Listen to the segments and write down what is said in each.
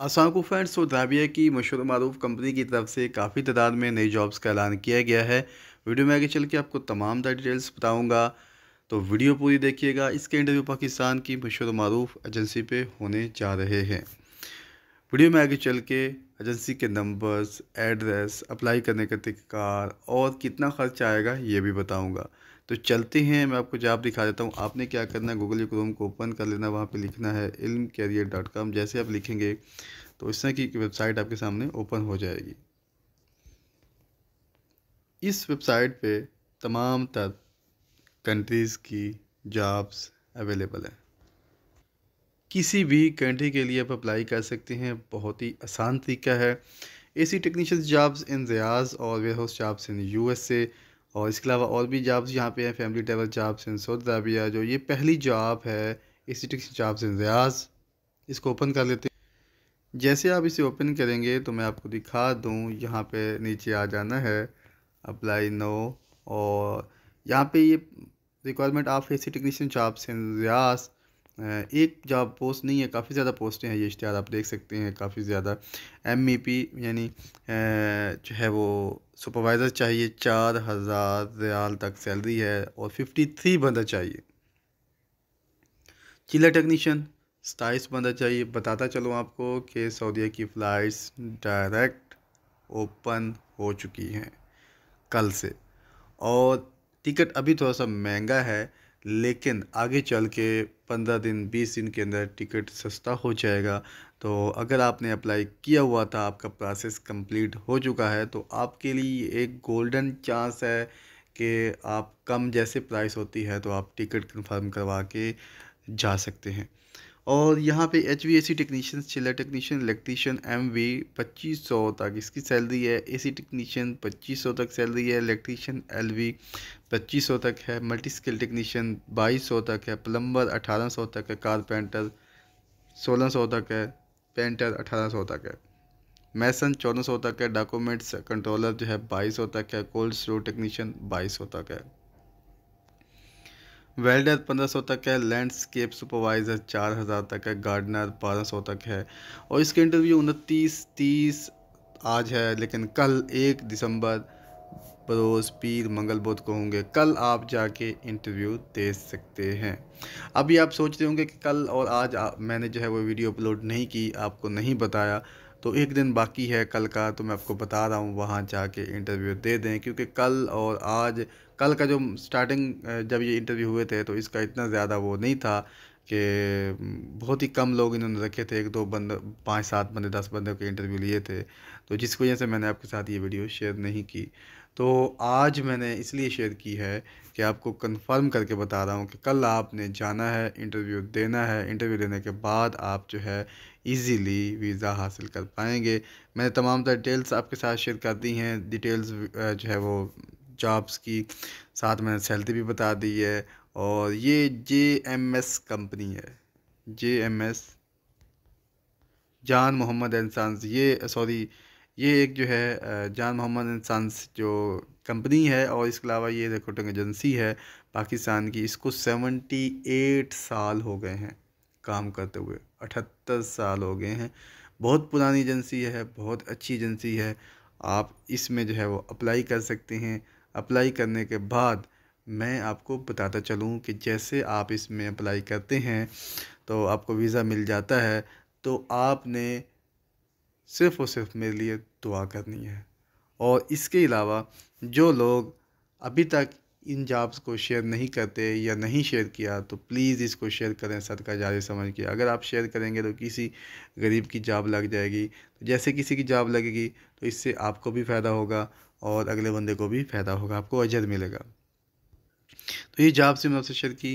को फ्रेंड्स तो दाबिया की मशहूर मरूफ कंपनी की तरफ से काफ़ी तादाद में नई जॉब्स का ऐलान किया गया है वीडियो में आगे चल के आपको तमाम डिटेल्स बताऊँगा तो वीडियो पूरी देखिएगा इसके इंटरव्यू पाकिस्तान की मशहूर मरूफ एजेंसी पे होने जा रहे हैं वीडियो में आगे चल के एजेंसी के नंबर्स एड्रेस अप्लाई करने का तरीकार और कितना खर्च आएगा ये भी बताऊँगा तो चलते हैं मैं आपको जॉब दिखा देता हूँ आपने क्या करना है गूगल क्रोम को ओपन कर लेना वहाँ पे लिखना है इल्म कैरियर डॉट कॉम जैसे आप लिखेंगे तो इस तरह की वेबसाइट आपके सामने ओपन हो जाएगी इस वेबसाइट पे तमाम तर कंट्रीज़ की जॉब्स अवेलेबल हैं किसी भी कंट्री के लिए आप अप्लाई कर सकते हैं बहुत ही आसान तरीका है ए C technician jobs in Riyadh और warehouse jobs in U S A और इसके अलावा और भी जॉब्स यहाँ पे हैं family travel jobs in Saudi Arabia जो ये पहली जॉब है इसी टिक्स जॉब्स इन रियाज इसको ओपन कर लेते हैं जैसे आप इसे ओपन करेंगे तो मैं आपको दिखा दूँ यहाँ पर नीचे आ जाना है अप्लाई नो और यहाँ पे ये requirement of A C technician jobs in Riyadh एक जॉब पोस्ट नहीं है काफ़ी ज़्यादा पोस्टें हैं ये इश्तहार आप देख सकते हैं काफ़ी ज़्यादा एम ई e पी यानी जो है वो सुपरवाइज़र चाहिए चार हज़ार रियाल तक सैलरी है और फिफ्टी थ्री बंदा चाहिए चिल्ला टेक्नीशियन सताइस बंदा चाहिए बताता चलो आपको कि सऊदीया की फ़्लाइट्स डायरेक्ट ओपन हो चुकी हैं कल से और टिकट अभी थोड़ा सा महंगा है लेकिन आगे चल के पंद्रह दिन बीस दिन के अंदर टिकट सस्ता हो जाएगा तो अगर आपने अप्लाई किया हुआ था आपका प्रोसेस कंप्लीट हो चुका है तो आपके लिए एक गोल्डन चांस है कि आप कम जैसे प्राइस होती है तो आप टिकट कंफर्म करवा के जा सकते हैं और यहाँ पे H V A C technician chiller technician electrician M V पच्चीस सौ तक इसकी सैलरी है ए सी टेक्नीशियन पच्चीस सौ तक सैलरी है इलेक्ट्रीशियन एल वी पच्चीस सौ तक है मल्टी स्किल टेक्नीशियन बाईस सौ तक है प्लम्बर अठारह सौ तक है कारपेंटर सोलह सौ तक है पेंटर अठारह सौ तक है मैसन चौदह सौ तक है डॉक्यूमेंट्स कंट्रोलर जो है बाईस सौ तक है कोल्ड स्टोर टेक्नीशियन बाईस सौ तक है वेल्डर 1500 तक है लैंडस्केप सुपरवाइज़र 4000 तक है गार्डनर 1200 तक है और इसके इंटरव्यू उनतीस तीस आज है लेकिन कल एक दिसंबर बरोज़ पीर मंगल बुध को होंगे कल आप जाके इंटरव्यू दे सकते हैं अभी आप सोच रहे होंगे कि कल और आज मैंने जो है वो वीडियो अपलोड नहीं की आपको नहीं बताया तो एक दिन बाकी है कल का तो मैं आपको बता रहा हूँ वहाँ जाके इंटरव्यू दे दें क्योंकि कल और आज कल का जो स्टार्टिंग जब ये इंटरव्यू हुए थे तो इसका इतना ज़्यादा वो नहीं था कि बहुत ही कम लोग इन्होंने रखे थे एक दो बंद पाँच सात बंदे दस बंदे के इंटरव्यू लिए थे तो जिस वजह से मैंने आपके साथ ये वीडियो शेयर नहीं की तो आज मैंने इसलिए शेयर की है कि आपको कंफर्म करके बता रहा हूँ कि कल आपने जाना है इंटरव्यू देना है इंटरव्यू देने के बाद आप जो है इजीली वीज़ा हासिल कर पाएंगे मैंने तमाम तरह डिटेल्स आपके साथ शेयर कर दी हैं डिटेल्स जो है वो जॉब्स की साथ मैंने सैलरी भी बता दी है और ये जे एम एस कंपनी है जे एम एस जान मोहम्मद इंसान ये सॉरी ये एक जो है जान मोहम्मद इंसान जो कंपनी है और इसके अलावा ये रिक्रूटिंग एजेंसी है पाकिस्तान की इसको सेवेंटी एट साल हो गए हैं काम करते हुए अठहत्तर साल हो गए हैं बहुत पुरानी एजेंसी है बहुत अच्छी एजेंसी है आप इसमें जो है वो अप्लाई कर सकते हैं अप्लाई करने के बाद मैं आपको बताता चलूँ कि जैसे आप इसमें अप्लाई करते हैं तो आपको वीज़ा मिल जाता है तो आपने सिर्फ़ और सिर्फ मेरे लिए दुआ करनी है और इसके अलावा जो लोग अभी तक इन जॉब्स को शेयर नहीं करते या नहीं शेयर किया तो प्लीज़ इसको शेयर करें सदका जारी समझ के अगर आप शेयर करेंगे तो किसी गरीब की जॉब लग जाएगी तो जैसे किसी की जॉब लगेगी तो इससे आपको भी फ़ायदा होगा और अगले बंदे को भी फ़ायदा होगा आपको अजर मिलेगा तो ये जॉब से मैंने आपसे शेयर की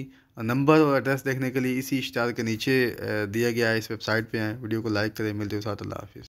नंबर और एड्रेस देखने के लिए इसी इश्तार के नीचे दिया गया है इस वेबसाइट पे हैं वीडियो को लाइक करें मिलते हो साथ अल्लाह हाफिज़